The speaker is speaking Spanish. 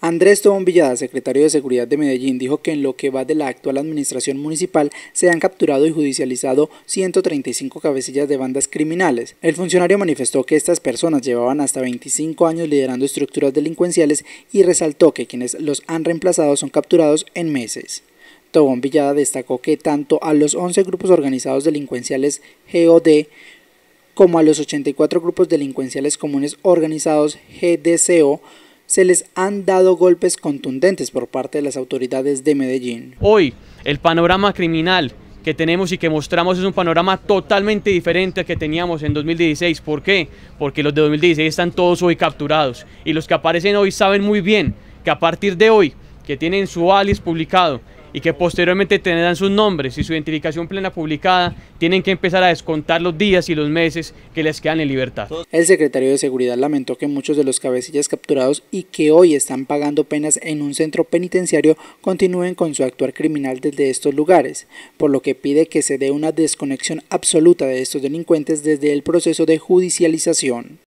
Andrés Tobón Villada, secretario de Seguridad de Medellín, dijo que en lo que va de la actual administración municipal se han capturado y judicializado 135 cabecillas de bandas criminales. El funcionario manifestó que estas personas llevaban hasta 25 años liderando estructuras delincuenciales y resaltó que quienes los han reemplazado son capturados en meses. Tobón Villada destacó que tanto a los 11 grupos organizados delincuenciales GOD como a los 84 grupos delincuenciales comunes organizados GDCO se les han dado golpes contundentes por parte de las autoridades de Medellín. Hoy, el panorama criminal que tenemos y que mostramos es un panorama totalmente diferente al que teníamos en 2016. ¿Por qué? Porque los de 2016 están todos hoy capturados y los que aparecen hoy saben muy bien que a partir de hoy, que tienen su alias publicado, y que posteriormente tendrán sus nombres y su identificación plena publicada, tienen que empezar a descontar los días y los meses que les quedan en libertad. El secretario de Seguridad lamentó que muchos de los cabecillas capturados y que hoy están pagando penas en un centro penitenciario continúen con su actuar criminal desde estos lugares, por lo que pide que se dé una desconexión absoluta de estos delincuentes desde el proceso de judicialización.